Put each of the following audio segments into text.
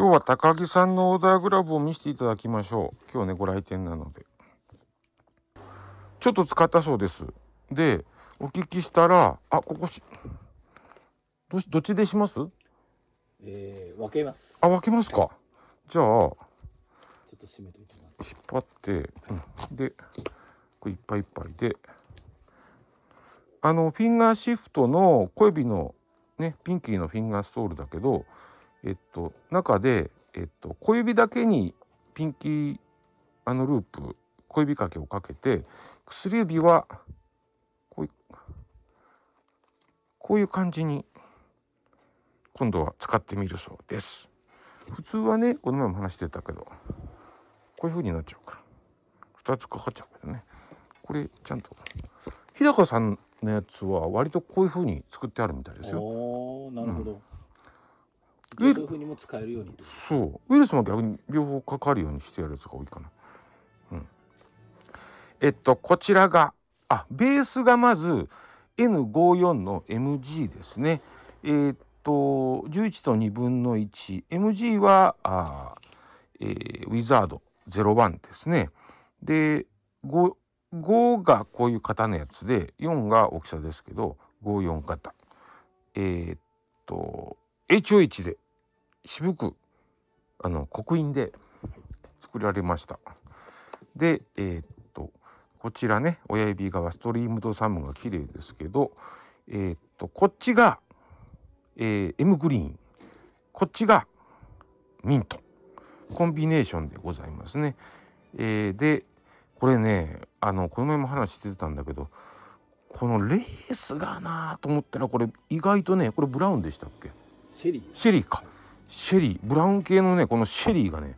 今日は高木さんのオーダーグラブを見せていただきましょう。今日ね、ご来店なので。ちょっと使ったそうです。で、お聞きしたら、あ、ここし、どどっちでしますえー、分けます。あ、分けますか。じゃあ、ちょっと締めといてもら引っ張って、うん、で、これいっぱいいっぱいで、あの、フィンガーシフトの小指のね、ピンキーのフィンガーストールだけど、えっと中で、えっと、小指だけにピンキあのループ小指掛けをかけて薬指はこういうこういう感じに今度は使ってみるそうです。普通はねこの前も話してたけどこういう風になっちゃうから2つかかっちゃうけどねこれちゃんと日高さんのやつは割とこういう風に作ってあるみたいですよ。なるほど、うんそうにも使えるようにそうウイルスも逆に両方かかるようにしてやるやつが多いかな。うん、えっとこちらがあベースがまず N54 の MG ですね。えー、っと11と2分の 1MG はあ、えー、ウィザード01ですね。で 5, 5がこういう型のやつで4が大きさですけど54型。えー、っと HOH で渋くあの刻印で作られました。で、えー、っとこちらね親指側ストリームとサムが綺麗ですけど、えー、っとこっちが、えー、M グリーンこっちがミントコンビネーションでございますね。えー、でこれねあのこの前も話してたんだけどこのレースがなと思ったらこれ意外とねこれブラウンでしたっけシェリーシェリーか。シェリーブラウン系のねこのシェリーがね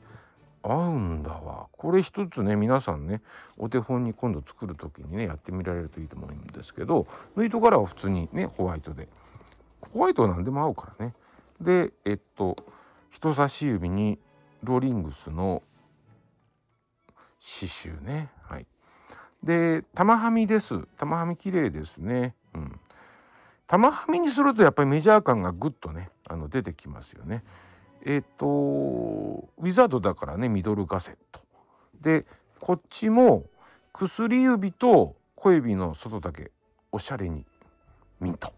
合うんだわこれ一つね皆さんねお手本に今度作る時にねやってみられるといいと思うんですけど縫い糸からは普通にねホワイトでホワイトは何でも合うからねでえっと人差し指にローリングスの刺繍ねはいで玉はみです玉はみ綺麗ですねうん玉はみにするとやっぱりメジャー感がぐっとねあの出てきますよね。えっ、ー、とウィザードだからねミドルガセット。でこっちも薬指と小指の外だけおしゃれにミント。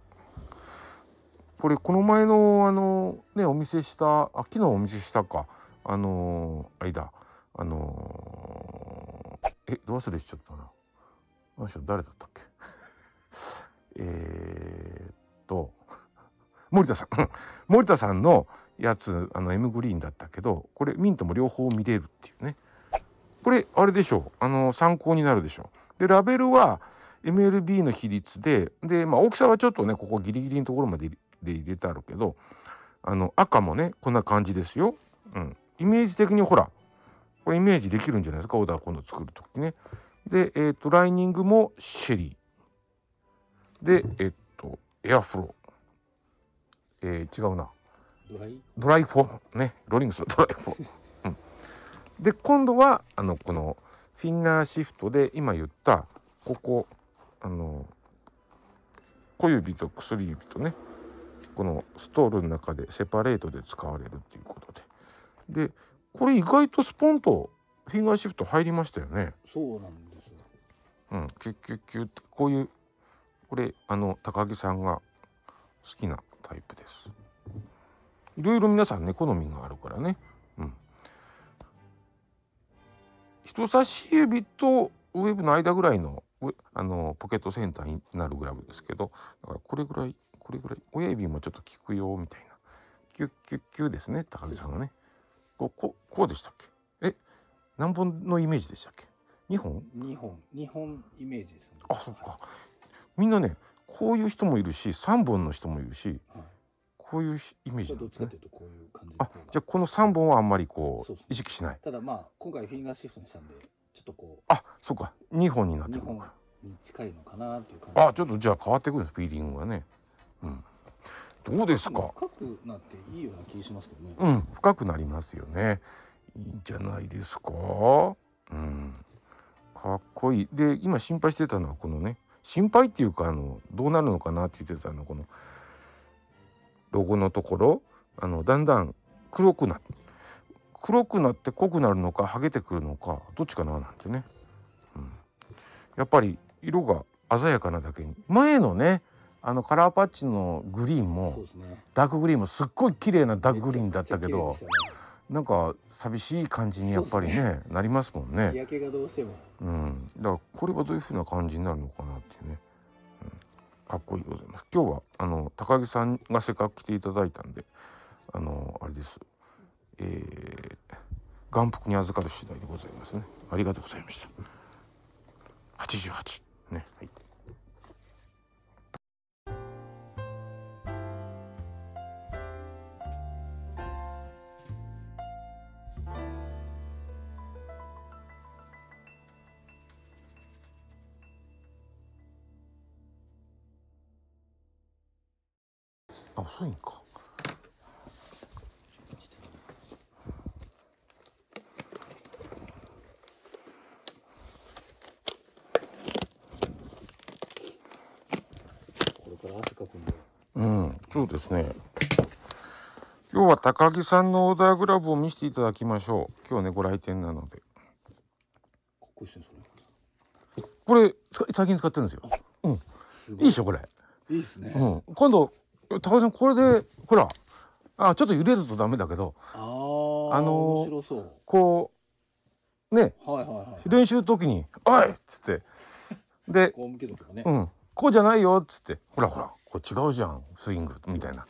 これこの前のあのねお見せしたあ昨日お見せしたかあの間あのえどう忘れしちゃったな。あの人誰だったっけ えー森田さん 森田さんのやつあの M グリーンだったけどこれミントも両方見れるっていうねこれあれでしょうあの参考になるでしょうでラベルは MLB の比率でで、まあ、大きさはちょっとねここギリギリのところまでで入れてあるけどあの赤もねこんな感じですよ、うん、イメージ的にほらこれイメージできるんじゃないですかオーダー今度作る時ねでえっ、ー、とライニングもシェリーでえっ、ー、とエアフローえー、違うなドライドライフォンねローリングスのドライフォン、うん、で今度はあのこのフィンガーシフトで今言ったここあの小指と薬指とねこのストールの中でセパレートで使われるっていうことででこれ意外とスポンとフィンガーシフト入りましたよねそうなんですようんキュッキュッキュッってこういうこれあの高木さんが好きなタイプです。いろいろ皆さんね好みがあるからね。うん、人差し指とウェブの間ぐらいのあのポケットセンターになるグラブですけどだからこれぐらいこれぐらい親指もちょっと効くよみたいなキュッキュッキュッですね高木さんがね。こここうでしたっけえ何本のイメージでしたっけ2本 ?2 本2本イメージですね。あそっか、はい、みんなねこういう人もいるし三本の人もいるし、こういうイメージあじゃあこの三本はあんまりこう意識しない。ただまあ今回フィンガーシフトにしたんでちょっとこうあそうか二本になってるのか。に近いのかなという感じ。あちょっとじゃあ変わってくるんですフィーリングがね。うん。どうですか。深くなっていいような気しますけどね。うん、深くなりますよね。いいんじゃないですか。うん。かっこいい。で、今心配してたのはこのね、心配っていうかあのどうなるのかなって言ってたのこのロゴのところあのだんだん黒くなって黒くなって濃くなるのかはげてくるのかどっちかななんてね、うん、やっぱり色が鮮やかなだけに前のねあのカラーパッチのグリーンも、ね、ダークグリーンもすっごい綺麗なダークグリーンだったけど、ね、なんか寂しい感じにやっぱりね、ね、なりますもんね。日焼けがどうしても。うん。だからこれはどういうふうな感じになるのかな。かっこいいでございます。今日はあの高木さんがせっかく来ていただいたんであのあれです、えー、眼福に預かる次第でございますね。ありがとうございました。88ねはい。あ遅いんかうんそうですね今日は高木さんのオーダーグラブを見せていただきましょう今日ねご来店なのでこれ最近使ってるんですようんいいでしょこれいいっすね、うん、今度高井さんこれでほらあちょっと揺れるとダメだけどあのこうね、はいはいはい、練習の時に「おい!」っつってでこう向けとけね、うん「こうじゃないよ」っつって「ほらほらこれ違うじゃんスイング」みたいな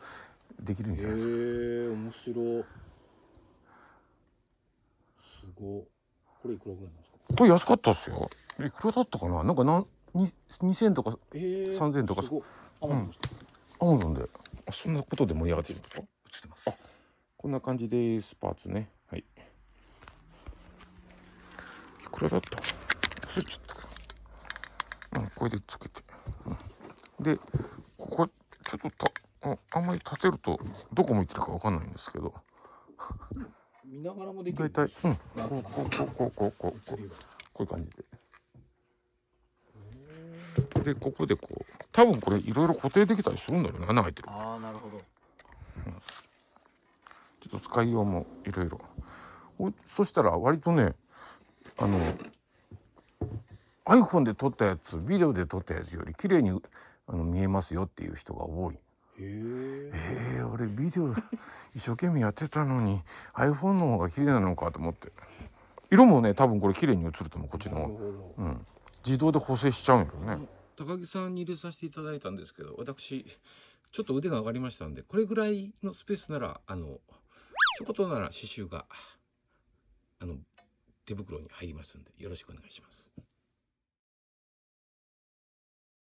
できるんじゃないですか。へえ面白すごこれいくらぐらいなんですかこれ安かったっすよ。いくらだったかななんか何2000とか3000とか。えー、とか。うんアマゾンでそんなことで盛り上がってるんですか映ってますあこんな感じですパーツねはいいくらだったちった、うん、これでつけて、うん、でここちょっとたあんまり立てるとどこ向いてるかわかんないんですけど見ながらもできる大体うんこうこうこうこうこうこうこういう感じででここでこう多分これいろいろ固定できたりするんだろうな穴開いてるああなるほど、うん、ちょっと使いようもいろいろそしたら割とねあの iPhone で撮ったやつビデオで撮ったやつより綺麗にあの見えますよっていう人が多い。ええ俺ビデオ一生懸命やってたのに iPhone の方が綺麗なのかと思って色もね多分これ綺麗に映ると思うこっちの方、うん、自動で補正しちゃうんやろね。高木さんに入れさせていただいたんですけど、私、ちょっと腕が上がりましたんで、これぐらいのスペースなら、あの、ちょこっとなら刺繍が、あの、手袋に入りますんで、よろしくお願いします。